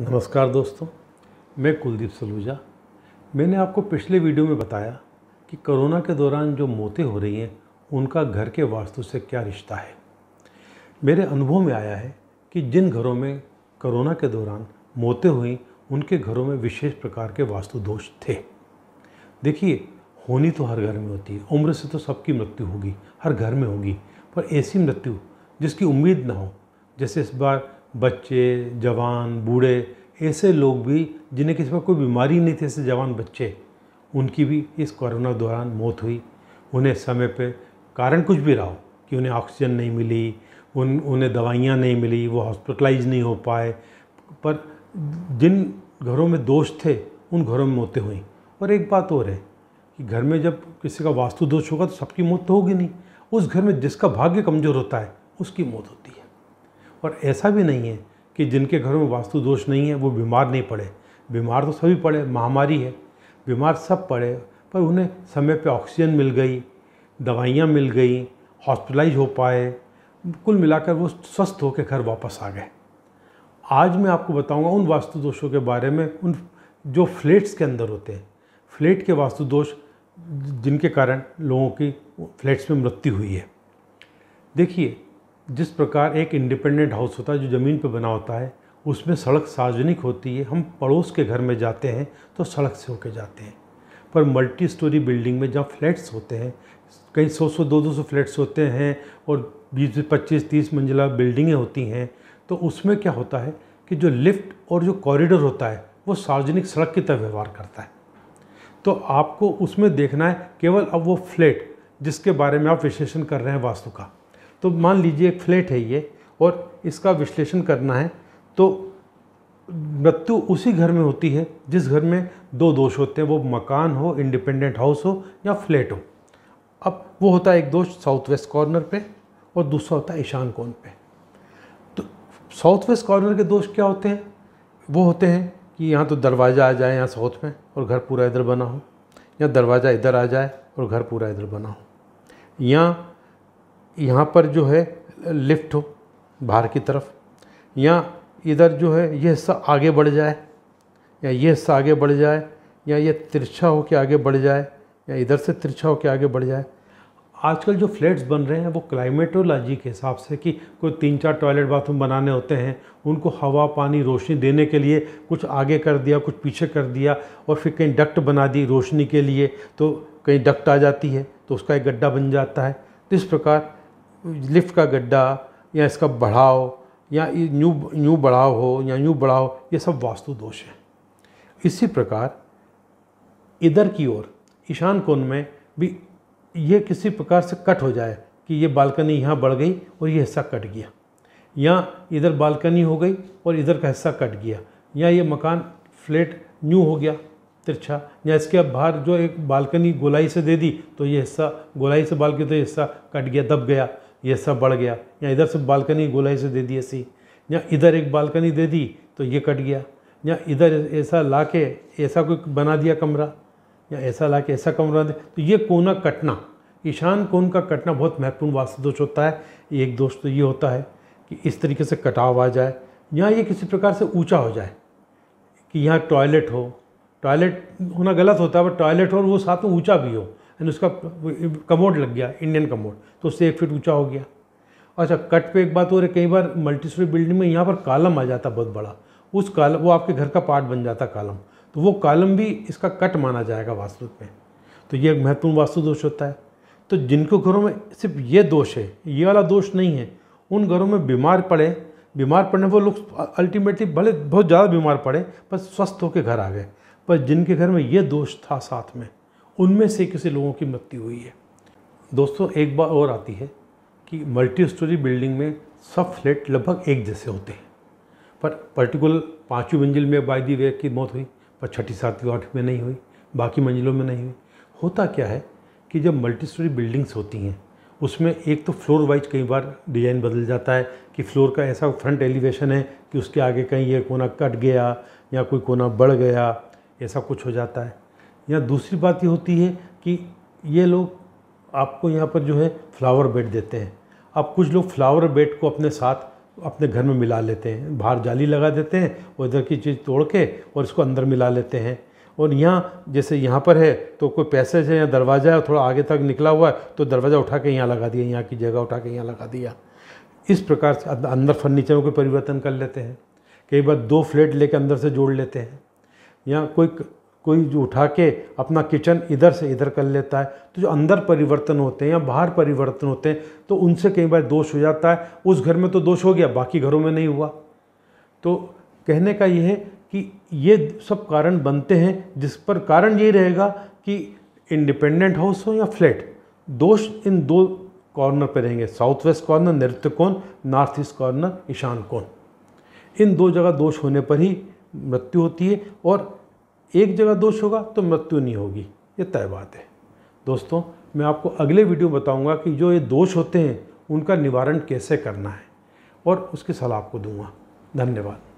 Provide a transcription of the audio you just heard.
नमस्कार दोस्तों मैं कुलदीप सलूजा मैंने आपको पिछले वीडियो में बताया कि कोरोना के दौरान जो मौतें हो रही हैं उनका घर के वास्तु से क्या रिश्ता है मेरे अनुभव में आया है कि जिन घरों में कोरोना के दौरान मौतें हुई उनके घरों में विशेष प्रकार के वास्तु दोष थे देखिए होनी तो हर घर में होती है उम्र से तो सबकी मृत्यु होगी हर घर में होगी पर ऐसी मृत्यु जिसकी उम्मीद ना हो जैसे इस बार बच्चे जवान बूढ़े ऐसे लोग भी जिन्हें किसी पर कोई बीमारी नहीं थी ऐसे जवान बच्चे उनकी भी इस कोरोना दौरान मौत हुई उन्हें समय पे कारण कुछ भी रहा हो कि उन्हें ऑक्सीजन नहीं मिली उन उन्हें दवाइयाँ नहीं मिली वो हॉस्पिटलाइज नहीं हो पाए पर जिन घरों में दोष थे उन घरों में मौतें हुई और एक बात और है कि घर में जब किसी का वास्तु दोष होगा तो सबकी मौत तो होगी नहीं उस घर में जिसका भाग्य कमज़ोर होता है उसकी मौत होती है और ऐसा भी नहीं है कि जिनके घरों में वास्तु दोष नहीं है वो बीमार नहीं पड़े बीमार तो सभी पड़े महामारी है बीमार सब पड़े पर उन्हें समय पे ऑक्सीजन मिल गई दवाइयाँ मिल गई हॉस्पिटलाइज हो पाए कुल मिलाकर वो स्वस्थ होकर घर वापस आ गए आज मैं आपको बताऊंगा उन वास्तु दोषों के बारे में उन जो फ्लेट्स के अंदर होते हैं फ्लेट के वास्तु दोष जिनके कारण लोगों की फ्लैट्स में मृत्यु हुई है देखिए जिस प्रकार एक इंडिपेंडेंट हाउस होता है जो ज़मीन पर बना होता है उसमें सड़क सार्वजनिक होती है हम पड़ोस के घर में जाते हैं तो सड़क से होके जाते हैं पर मल्टी स्टोरी बिल्डिंग में जहाँ फ्लैट्स होते हैं कई सौ सौ दो दो सौ फ्लैट्स होते हैं और बीस पच्चीस तीस मंजिला बिल्डिंगें होती हैं तो उसमें क्या होता है कि जो लिफ्ट और जो कॉरिडोर होता है वो सार्वजनिक सड़क की तरह व्यवहार करता है तो आपको उसमें देखना है केवल अब वो फ्लैट जिसके बारे में आप विश्लेषण कर रहे हैं वास्तु का तो मान लीजिए एक फ्लैट है ये और इसका विश्लेषण करना है तो मृत्यु उसी घर में होती है जिस घर में दो दोष होते हैं वो मकान हो इंडिपेंडेंट हाउस हो या फ्लैट हो अब वो होता है एक दोष साउथ वेस्ट कॉर्नर पे और दूसरा होता है ईशान कोण पे तो साउथ वेस्ट कॉर्नर के दोष क्या होते हैं वो होते हैं कि यहाँ तो दरवाज़ा आ जाए यहाँ साउथ में और घर पूरा इधर बना हो या दरवाज़ा इधर आ जाए और घर पूरा इधर बना हो या यहाँ पर जो है लिफ्ट हो बाहर की तरफ या इधर जो है यह हिस्सा आगे बढ़ जाए या ये हिस्सा आगे बढ़ जाए या ये तिरछा हो के आगे बढ़ जाए या इधर से तिरछा हो के आगे बढ़ जाए आजकल जो फ्लैट्स बन रहे हैं वो क्लाइमेटोलॉजी के हिसाब से कि कोई तीन चार टॉयलेट बाथरूम बनाने होते हैं उनको हवा पानी रोशनी देने के लिए कुछ आगे कर दिया कुछ पीछे कर दिया और फिर कहीं डक्ट बना दी रोशनी के लिए तो कहीं डक्ट आ जाती है तो उसका एक गड्ढा बन जाता है तो इस प्रकार लिफ्ट का गड्ढा या इसका बढ़ाव या न्यू न्यू बढ़ाव हो या न्यू बढ़ाव ये सब वास्तु दोष है इसी प्रकार इधर की ओर ईशान कोण में भी ये किसी प्रकार से कट हो जाए कि ये बालकनी यहाँ बढ़ गई और ये हिस्सा कट गया या इधर बालकनी हो गई और इधर का हिस्सा कट गया या ये मकान फ्लैट न्यू हो गया तिरछा या इसके अब बाहर जो एक बालकनी गोलाई से दे दी तो ये हिस्सा गोलाई से बालकनी तो ये हिस्सा कट गया दब गया ये सब बढ़ गया या इधर से बालकनी गोलाई से दे दी ऐसी या इधर एक बालकनी दे दी तो ये कट गया या इधर ऐसा ला के ऐसा कोई बना दिया कमरा या ऐसा ला के ऐसा कमरा दे तो ये कोना कटना ईशान कोण का कटना बहुत महत्वपूर्ण वास्तु दोष होता है एक दोष तो ये होता है कि इस तरीके से कटाव आ जाए या ये किसी प्रकार से ऊंचा हो जाए कि यहाँ टॉयलेट हो टॉयलेट होना गलत होता है पर टॉयलेट हो और वो साथ में ऊंचा भी हो एंड उसका कमोड लग गया इंडियन कमोड तो उससे एक फीट ऊँचा हो गया अच्छा कट पे एक बात हो रही कई बार मल्टी स्टोरी बिल्डिंग में यहाँ पर कालम आ जाता बहुत बड़ा उस कालम वो आपके घर का पार्ट बन जाता कालम तो वो कालम भी इसका कट माना जाएगा वास्तु में तो ये एक महत्वपूर्ण वास्तु दोष होता है तो जिनको घरों में सिर्फ ये दोष है ये वाला दोष नहीं है उन घरों में बीमार पड़े बीमार पड़ने वो लोग अल्टीमेटली भले बहुत ज़्यादा बीमार पड़े पर स्वस्थ होकर घर आ गए पर जिनके घर में ये दोष था साथ में उनमें से किसी लोगों की मृत्यु हुई है दोस्तों एक बार और आती है कि मल्टी स्टोरी बिल्डिंग में सब फ्लैट लगभग एक जैसे होते हैं पर पर्टिकुलर पाँचवीं मंजिल में बाई दी वे की मौत हुई पर छठी सातवीं आठवीं में नहीं हुई बाकी मंजिलों में नहीं हुई होता क्या है कि जब मल्टी स्टोरी बिल्डिंग्स होती हैं उसमें एक तो फ्लोर वाइज कई बार डिज़ाइन बदल जाता है कि फ्लोर का ऐसा फ्रंट एलिवेशन है कि उसके आगे कहीं ये कोना कट गया या कोई कोना बढ़ गया ऐसा कुछ हो जाता है या दूसरी बात ये होती है कि ये लोग आपको यहाँ पर जो है फ्लावर बेड देते हैं अब कुछ लोग फ्लावर बेड को अपने साथ अपने घर में मिला लेते हैं बाहर जाली लगा देते हैं और इधर की चीज़ तोड़ के और इसको अंदर मिला लेते हैं और यहाँ जैसे यहाँ पर है तो कोई पैसेज है या दरवाज़ा है थोड़ा आगे तक निकला हुआ है तो दरवाज़ा उठा के यहाँ लगा दिया यहाँ की जगह उठा के यहाँ लगा दिया इस प्रकार से अं-, अंदर फर्नीचर में कोई परिवर्तन कर लेते हैं कई बार दो फ्लैट लेके अंदर से जोड़ लेते हैं या कोई कोई जो उठा के अपना किचन इधर से इधर कर लेता है तो जो अंदर परिवर्तन होते हैं या बाहर परिवर्तन होते हैं तो उनसे कई बार दोष हो जाता है उस घर में तो दोष हो गया बाकी घरों में नहीं हुआ तो कहने का यह है कि ये सब कारण बनते हैं जिस पर कारण ये रहेगा कि इंडिपेंडेंट हाउस हो या फ्लैट दोष इन दो कॉर्नर पर रहेंगे साउथ वेस्ट कॉर्नर नृत्य कौन नॉर्थ ईस्ट कॉर्नर ईशान कौन इन दो जगह दोष होने पर ही मृत्यु होती है और एक जगह दोष होगा तो मृत्यु नहीं होगी ये तय बात है दोस्तों मैं आपको अगले वीडियो बताऊंगा कि जो ये दोष होते हैं उनका निवारण कैसे करना है और उसकी सलाह आपको दूंगा धन्यवाद